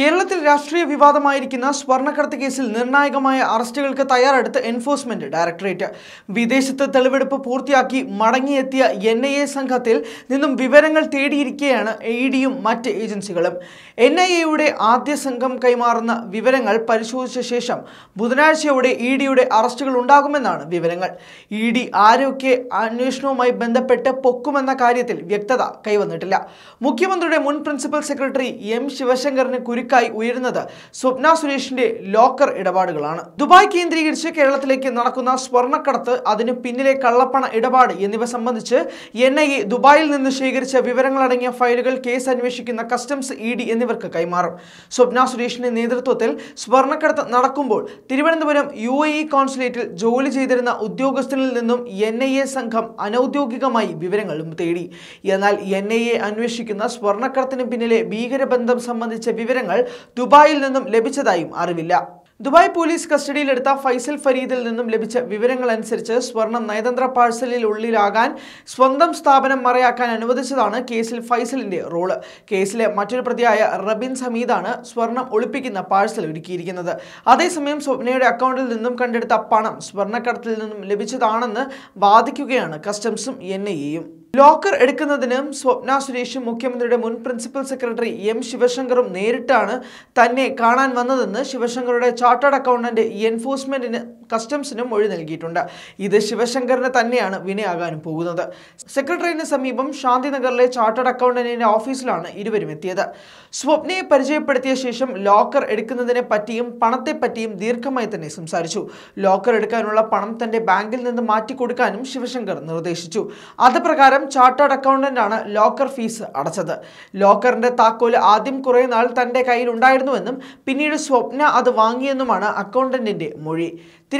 കേരളത്തിൽ രാഷ്ട്രീയ വിവാദമായിരിക്കുന്ന സ്വർണ്ണക്കടത്ത് കേസിൽ നിർണായകമായ അറസ്റ്റുകൾക്ക് തയ്യാറെടുത്ത് എൻഫോഴ്സ്മെന്റ് ഡയറക്ടറേറ്റ് വിദേശത്ത് തെളിവെടുപ്പ് പൂർത്തിയാക്കി മടങ്ങിയെത്തിയ എൻ ഐ എ സംഘത്തിൽ നിന്നും വിവരങ്ങൾ തേടിയിരിക്കുകയാണ് ഇ ഡിയും മറ്റ് ഏജൻസികളും എൻ ഐ എയുടെ ആദ്യ സംഘം കൈമാറുന്ന വിവരങ്ങൾ പരിശോധിച്ച ശേഷം ബുധനാഴ്ചയോടെ ഇ e ഡിയുടെ അറസ്റ്റുകൾ ഉണ്ടാകുമെന്നാണ് വിവരങ്ങൾ ഇ ഡി ആരോഗ്യ അന്വേഷണവുമായി ബന്ധപ്പെട്ട് പൊക്കുമെന്ന കാര്യത്തിൽ വ്യക്തത കൈവന്നിട്ടില്ല മുഖ്യമന്ത്രിയുടെ മുൻ പ്രിൻസിപ്പൽ സെക്രട്ടറി എം ശിവശങ്കറിന് കുരുക്ക് ക്കായി ഉയരുന്നത് സ്വപ്ന സുരേഷിന്റെ ലോക്കർ ഇടപാടുകളാണ് ദുബായ് കേന്ദ്രീകരിച്ച് കേരളത്തിലേക്ക് നടക്കുന്ന സ്വർണ്ണക്കടത്ത് അതിന് പിന്നിലെ കള്ളപ്പണ ഇടപാട് എന്നിവ സംബന്ധിച്ച് എൻ ഐ എ ദുബായിൽ നിന്ന് ശേഖരിച്ച വിവരങ്ങളടങ്ങിയ ഫയലുകൾ കേസ് അന്വേഷിക്കുന്ന കസ്റ്റംസ് ഇ ഡി എന്നിവർക്ക് കൈമാറും സ്വപ്ന സുരേഷിന്റെ നേതൃത്വത്തിൽ സ്വർണ്ണക്കടത്ത് നടക്കുമ്പോൾ തിരുവനന്തപുരം യു എ ഇ കോൺസുലേറ്റിൽ ജോലി ചെയ്തിരുന്ന ഉദ്യോഗസ്ഥനിൽ നിന്നും എൻ ഐ എ സംഘം അനൌദ്യോഗികമായി വിവരങ്ങളും തേടി എന്നാൽ എൻ ഐ എ അന്വേഷിക്കുന്ന സ്വർണ്ണക്കടത്തിന് പിന്നിലെ ഭീകരബന്ധം സംബന്ധിച്ച വിവരങ്ങൾ വിവരങ്ങൾ ദുബായിൽ നിന്നും ലഭിച്ചതായും അറിവില്ല ദുബായ് പോലീസ് കസ്റ്റഡിയിലെടുത്ത ഫൈസൽ ഫരീദിൽ നിന്നും ലഭിച്ച വിവരങ്ങളനുസരിച്ച് സ്വർണം നയതന്ത്ര പാഴ്സലിൽ ഉള്ളിലാകാൻ സ്വന്തം സ്ഥാപനം മറയാക്കാൻ അനുവദിച്ചതാണ് കേസിൽ ഫൈസലിന്റെ റോള് കേസിലെ മറ്റൊരു പ്രതിയായ റബിൻ സമീദാണ് സ്വർണം ഒളിപ്പിക്കുന്ന പാഴ്സൽ ഒരുക്കിയിരിക്കുന്നത് അതേസമയം സ്വപ്നയുടെ അക്കൗണ്ടിൽ നിന്നും കണ്ടെടുത്ത പണം സ്വർണ്ണക്കടത്തിൽ നിന്നും ലഭിച്ചതാണെന്ന് വാദിക്കുകയാണ് കസ്റ്റംസും എൻ ഐ ലോക്കർ എടുക്കുന്നതിനും സ്വപ്ന സുരേഷും മുഖ്യമന്ത്രിയുടെ മുൻ പ്രിൻസിപ്പൽ സെക്രട്ടറി എം ശിവശങ്കറും നേരിട്ടാണ് തന്നെ കാണാൻ വന്നതെന്ന് ശിവശങ്കറുടെ ചാർട്ടേഡ് അക്കൗണ്ടന്റ് എൻഫോഴ്സ്മെന്റിന് കസ്റ്റംസിനും മൊഴി നൽകിയിട്ടുണ്ട് ഇത് ശിവശങ്കറിന് തന്നെയാണ് വിനയാകാനും പോകുന്നത് സെക്രട്ടറിയേറ്റിന് സമീപം ശാന്തിനഗറിലെ ചാർട്ടേഡ് അക്കൗണ്ടന്റിന്റെ ഓഫീസിലാണ് ഇരുവരും എത്തിയത് സ്വപ്നയെ പരിചയപ്പെടുത്തിയ ശേഷം ലോക്കർ എടുക്കുന്നതിനെ പറ്റിയും പണത്തെപ്പറ്റിയും ദീർഘമായി തന്നെ സംസാരിച്ചു ലോക്കർ എടുക്കാനുള്ള പണം തന്റെ ബാങ്കിൽ നിന്ന് മാറ്റിക്കൊടുക്കാനും ശിവശങ്കർ നിർദ്ദേശിച്ചു അത് പ്രകാരം ചാർട്ടേഡ് അക്കൗണ്ടന്റാണ് ലോക്കർ ഫീസ് അടച്ചത് ലോക്കറിന്റെ താക്കോൽ ആദ്യം കുറേ നാൾ തന്റെ കയ്യിൽ ഉണ്ടായിരുന്നുവെന്നും പിന്നീട് സ്വപ്ന അത് വാങ്ങിയെന്നുമാണ് അക്കൗണ്ടന്റിന്റെ മൊഴി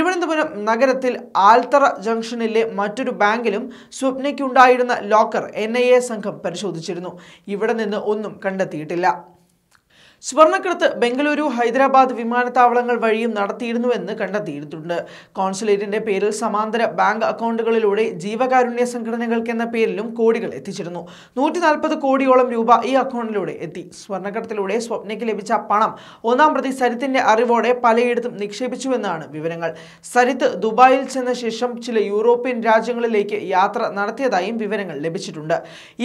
തിരുവനന്തപുരം നഗരത്തിൽ ആൽത്തറ ജംഗ്ഷനിലെ മറ്റൊരു ബാങ്കിലും സ്വപ്നയ്ക്കുണ്ടായിരുന്ന ലോക്കർ എൻ സംഘം പരിശോധിച്ചിരുന്നു ഇവിടെ നിന്ന് ഒന്നും കണ്ടെത്തിയിട്ടില്ല സ്വർണ്ണക്കടത്ത് ബംഗളൂരു ഹൈദരാബാദ് വിമാനത്താവളങ്ങൾ വഴിയും നടത്തിയിരുന്നുവെന്ന് കണ്ടെത്തിയിട്ടുണ്ട് കോൺസുലേറ്റിന്റെ പേരിൽ സമാന്തര ബാങ്ക് അക്കൗണ്ടുകളിലൂടെ ജീവകാരുണ്യ സംഘടനകൾക്കെന്ന പേരിലും കോടികൾ എത്തിച്ചിരുന്നു നൂറ്റി കോടിയോളം രൂപ ഈ അക്കൗണ്ടിലൂടെ എത്തി സ്വർണ്ണക്കടത്തിലൂടെ സ്വപ്നയ്ക്ക് ലഭിച്ച പണം ഒന്നാം പ്രതി സരിത്തിന്റെ അറിവോടെ പലയിടത്തും നിക്ഷേപിച്ചുവെന്നാണ് വിവരങ്ങൾ സരിത്ത് ദുബായിൽ ചെന്ന ശേഷം ചില യൂറോപ്യൻ രാജ്യങ്ങളിലേക്ക് യാത്ര നടത്തിയതായും വിവരങ്ങൾ ലഭിച്ചിട്ടുണ്ട്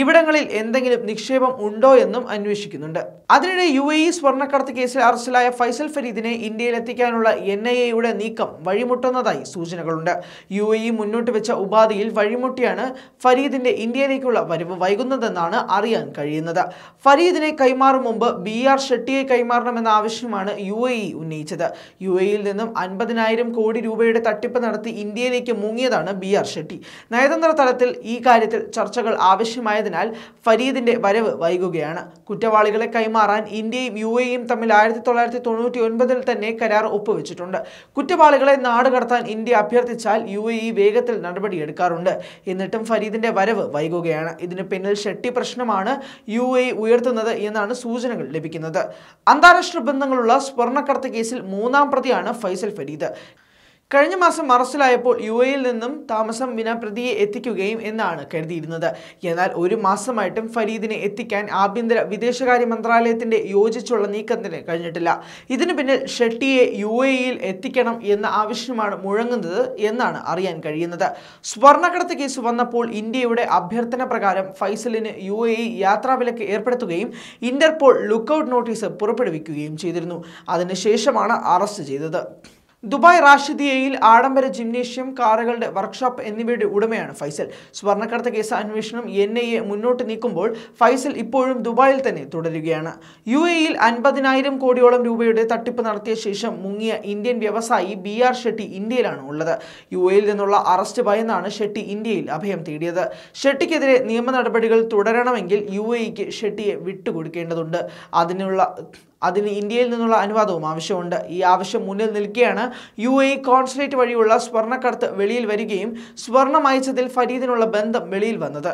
ഇവിടങ്ങളിൽ എന്തെങ്കിലും നിക്ഷേപം ഉണ്ടോ എന്നും അന്വേഷിക്കുന്നുണ്ട് അതിനിടെ യു എ സ്വർണ്ണക്കടത്ത് കേസിൽ അറസ്റ്റിലായ ഫൈസൽ ഫരീദിനെ ഇന്ത്യയിലെത്തിക്കാനുള്ള എൻ ഐ എയുടെ നീക്കം വഴിമുട്ടുന്നതായി സൂചനകളുണ്ട് യു എ മുന്നോട്ട് വെച്ച ഉപാധിയിൽ വഴിമുട്ടിയാണ് ഫരീദിന്റെ ഇന്ത്യയിലേക്കുള്ള വരവ് വൈകുന്നതെന്നാണ് അറിയാൻ കഴിയുന്നത് ഫരീദിനെ കൈമാറും മുമ്പ് ബി ആർ ഷെട്ടിയെ കൈമാറണമെന്ന ആവശ്യമാണ് യു എ ഉന്നയിച്ചത് യു ഇയിൽ നിന്നും അൻപതിനായിരം കോടി രൂപയുടെ തട്ടിപ്പ് നടത്തി ഇന്ത്യയിലേക്ക് മുങ്ങിയതാണ് ബി ആർ ഷെട്ടി നയതന്ത്ര തലത്തിൽ ഈ കാര്യത്തിൽ ചർച്ചകൾ ആവശ്യമായതിനാൽ ഫരീദിന്റെ വരവ് വൈകുകയാണ് കുറ്റവാളികളെ കൈമാറാൻ ഇന്ത്യയും യു എയും തമ്മിൽ ആയിരത്തി തൊള്ളായിരത്തി തൊണ്ണൂറ്റി ഒൻപതിൽ തന്നെ കരാർ ഒപ്പുവെച്ചിട്ടുണ്ട് കുറ്റവാളികളെ കടത്താൻ ഇന്ത്യ അഭ്യർത്ഥിച്ചാൽ യു എ ഇ വേഗത്തിൽ നടപടിയെടുക്കാറുണ്ട് എന്നിട്ടും ഫരീദിന്റെ വരവ് വൈകുകയാണ് ഇതിന് പിന്നിൽ ഷെട്ടി പ്രശ്നമാണ് യു എ ഉയർത്തുന്നത് എന്നാണ് സൂചനകൾ ലഭിക്കുന്നത് അന്താരാഷ്ട്ര ബന്ധങ്ങളുള്ള സ്വർണ്ണക്കടത്ത് കേസിൽ മൂന്നാം പ്രതിയാണ് ഫൈസൽ ഫരീദ് കഴിഞ്ഞ മാസം അറസ്റ്റിലായപ്പോൾ യു എയിൽ നിന്നും താമസം വിന പ്രതിയെ എത്തിക്കുകയും എന്നാണ് കരുതിയിരുന്നത് എന്നാൽ ഒരു മാസമായിട്ടും ഫരീദിനെ എത്തിക്കാൻ ആഭ്യന്തര വിദേശകാര്യ മന്ത്രാലയത്തിന്റെ യോജിച്ചുള്ള നീക്കത്തിന് കഴിഞ്ഞിട്ടില്ല ഇതിനു പിന്നിൽ ഷെട്ടിയെ യു എയിൽ എത്തിക്കണം എന്ന ആവശ്യമാണ് മുഴങ്ങുന്നത് എന്നാണ് അറിയാൻ കഴിയുന്നത് സ്വർണ്ണക്കടത്ത് കേസ് വന്നപ്പോൾ ഇന്ത്യയുടെ അഭ്യർത്ഥന പ്രകാരം ഫൈസലിന് യു എ ഇ യാത്രാവിലക്ക് ഏർപ്പെടുത്തുകയും ഇന്റർപോൾ ലുക്കൌട്ട് നോട്ടീസ് പുറപ്പെടുവിക്കുകയും ചെയ്തിരുന്നു അതിനുശേഷമാണ് അറസ്റ്റ് ചെയ്തത് ദുബായ് റാഷിദിയയിൽ ആഡംബര ജിംനേഷ്യം കാറുകളുടെ വർക്ക്ഷോപ്പ് എന്നിവയുടെ ഉടമയാണ് ഫൈസൽ സ്വർണ്ണക്കടത്ത് കേസ് അന്വേഷണം എൻ ഐ എ മുന്നോട്ട് നീക്കുമ്പോൾ ഫൈസൽ ഇപ്പോഴും ദുബായിൽ തന്നെ തുടരുകയാണ് യു യിൽ അൻപതിനായിരം കോടിയോളം രൂപയുടെ തട്ടിപ്പ് നടത്തിയ ശേഷം മുങ്ങിയ ഇന്ത്യൻ വ്യവസായി ബി ആർ ഷെട്ടി ഇന്ത്യയിലാണ് ഉള്ളത് യു എയിൽ നിന്നുള്ള അറസ്റ്റ് ഭയന്നാണ് ഷെട്ടി ഇന്ത്യയിൽ അഭയം തേടിയത് ഷെട്ടിക്കെതിരെ നിയമ നടപടികൾ തുടരണമെങ്കിൽ യു എക്ക് ഷെട്ടിയെ വിട്ടുകൊടുക്കേണ്ടതുണ്ട് അതിനുള്ള അതിന് ഇന്ത്യയിൽ നിന്നുള്ള അനുവാദവും ആവശ്യമുണ്ട് ഈ ആവശ്യം മുന്നിൽ നിൽക്കുകയാണ് യു എ കോൺസുലേറ്റ് വഴിയുള്ള സ്വർണ്ണക്കടത്ത് വെളിയിൽ വരികയും സ്വർണം അയച്ചതിൽ ഫരീദിനുള്ള ബന്ധം വെളിയിൽ വന്നത്